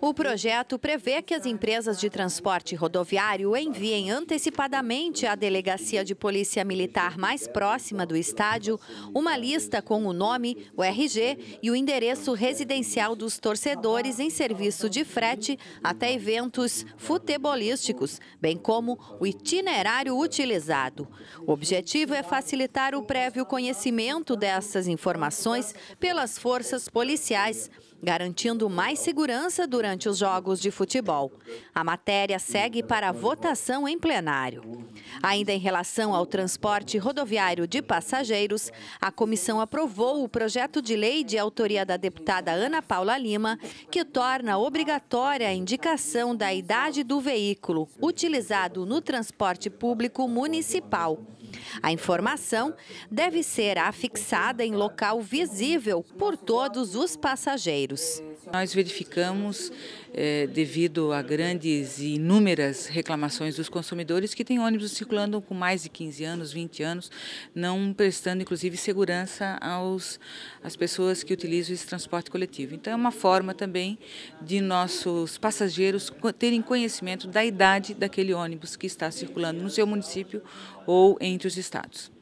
O projeto prevê que as empresas de transporte rodoviário enviem antecipadamente à delegacia de polícia militar mais próxima do estádio uma lista com o nome, o RG e o endereço residencial dos torcedores em serviço de frete até eventos futebolísticos, bem como o itinerário utilizado. O objetivo é facilitar o prévio conhecimento dessas informações pelas forças policiais garantindo mais segurança durante os jogos de futebol. A matéria segue para votação em plenário. Ainda em relação ao transporte rodoviário de passageiros, a comissão aprovou o projeto de lei de autoria da deputada Ana Paula Lima, que torna obrigatória a indicação da idade do veículo utilizado no transporte público municipal. A informação deve ser afixada em local visível por todos os passageiros. Nós verificamos, eh, devido a grandes e inúmeras reclamações dos consumidores, que tem ônibus circulando com mais de 15 anos, 20 anos, não prestando inclusive segurança aos, às pessoas que utilizam esse transporte coletivo. Então é uma forma também de nossos passageiros terem conhecimento da idade daquele ônibus que está circulando no seu município ou entre os estados.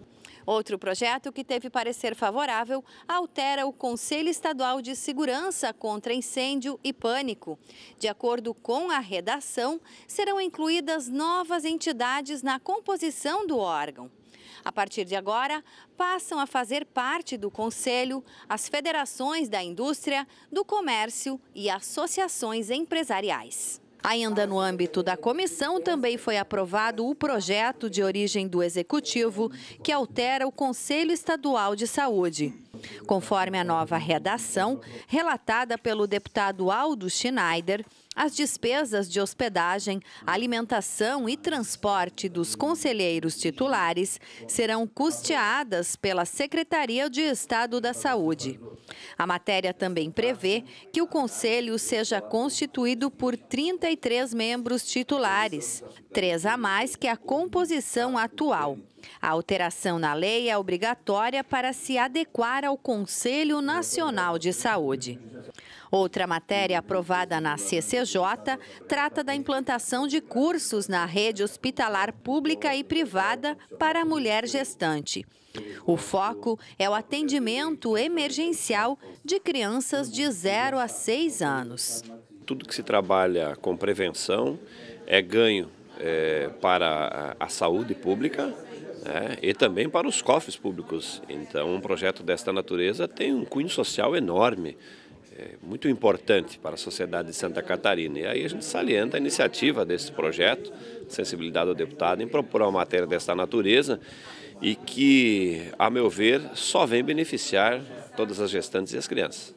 Outro projeto que teve parecer favorável altera o Conselho Estadual de Segurança contra Incêndio e Pânico. De acordo com a redação, serão incluídas novas entidades na composição do órgão. A partir de agora, passam a fazer parte do Conselho as federações da indústria, do comércio e associações empresariais. Ainda no âmbito da comissão, também foi aprovado o projeto de origem do Executivo que altera o Conselho Estadual de Saúde. Conforme a nova redação, relatada pelo deputado Aldo Schneider, as despesas de hospedagem, alimentação e transporte dos conselheiros titulares serão custeadas pela Secretaria de Estado da Saúde. A matéria também prevê que o conselho seja constituído por 33 membros titulares, três a mais que a composição atual. A alteração na lei é obrigatória para se adequar ao Conselho Nacional de Saúde. Outra matéria aprovada na CCJ CNPJ trata da implantação de cursos na rede hospitalar pública e privada para a mulher gestante. O foco é o atendimento emergencial de crianças de 0 a 6 anos. Tudo que se trabalha com prevenção é ganho é, para a saúde pública né, e também para os cofres públicos. Então, um projeto desta natureza tem um cunho social enorme. É muito importante para a sociedade de Santa Catarina. E aí a gente salienta a iniciativa desse projeto, sensibilidade do deputado, em propor uma matéria desta natureza e que, a meu ver, só vem beneficiar todas as gestantes e as crianças.